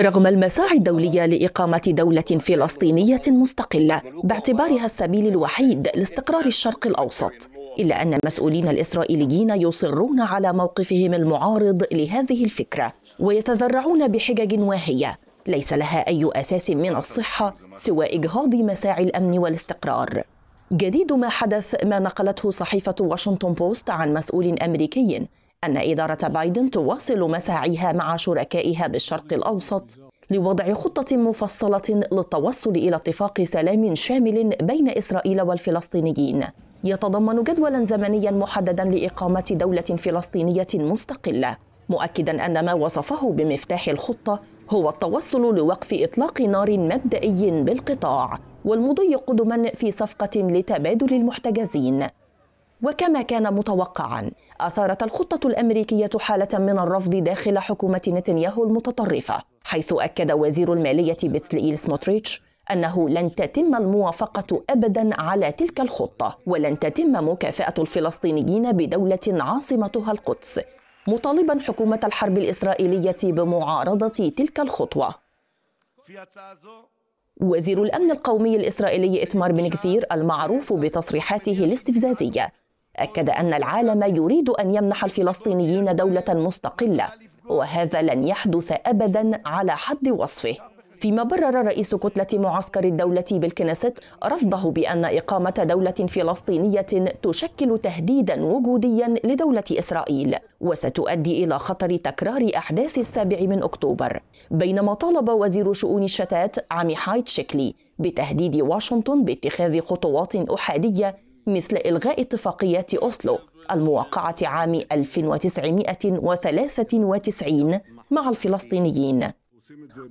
رغم المساعي الدولية لإقامة دولة فلسطينية مستقلة باعتبارها السبيل الوحيد لاستقرار الشرق الأوسط إلا أن المسؤولين الإسرائيليين يصرون على موقفهم المعارض لهذه الفكرة ويتذرعون بحجج واهية ليس لها أي أساس من الصحة سوى إجهاض مساعي الأمن والاستقرار جديد ما حدث ما نقلته صحيفة واشنطن بوست عن مسؤول أمريكي أن إدارة بايدن تواصل مساعيها مع شركائها بالشرق الأوسط لوضع خطة مفصلة للتوصل إلى اتفاق سلام شامل بين إسرائيل والفلسطينيين يتضمن جدولا زمنيا محددا لإقامة دولة فلسطينية مستقلة مؤكدا أن ما وصفه بمفتاح الخطة هو التوصل لوقف إطلاق نار مبدئي بالقطاع والمضي قدما في صفقة لتبادل المحتجزين وكما كان متوقعا أثارت الخطة الأمريكية حالة من الرفض داخل حكومة نتنياهو المتطرفة حيث أكد وزير المالية إيل سموتريتش أنه لن تتم الموافقة أبدا على تلك الخطة ولن تتم مكافأة الفلسطينيين بدولة عاصمتها القدس مطالبا حكومة الحرب الإسرائيلية بمعارضة تلك الخطوة وزير الأمن القومي الإسرائيلي إتمار بن كثير المعروف بتصريحاته الاستفزازية أكد أن العالم يريد أن يمنح الفلسطينيين دولة مستقلة وهذا لن يحدث أبدا على حد وصفه فيما برر رئيس كتلة معسكر الدولة بالكنيست رفضه بأن إقامة دولة فلسطينية تشكل تهديدا وجوديا لدولة إسرائيل وستؤدي إلى خطر تكرار أحداث السابع من أكتوبر بينما طالب وزير شؤون الشتات عميحايد شكلي بتهديد واشنطن باتخاذ خطوات أحادية مثل إلغاء اتفاقيات أوسلو الموقعة عام 1993 مع الفلسطينيين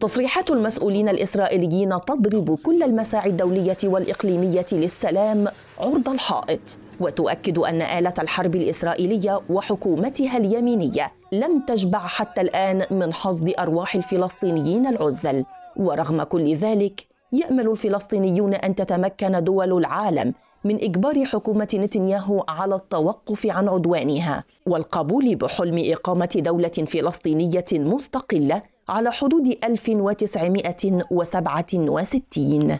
تصريحات المسؤولين الإسرائيليين تضرب كل المساعي الدولية والإقليمية للسلام عرض الحائط وتؤكد أن آلة الحرب الإسرائيلية وحكومتها اليمينية لم تشبع حتى الآن من حصد أرواح الفلسطينيين العزل ورغم كل ذلك يأمل الفلسطينيون أن تتمكن دول العالم من إجبار حكومة نتنياهو على التوقف عن عدوانها والقبول بحلم إقامة دولة فلسطينية مستقلة على حدود 1967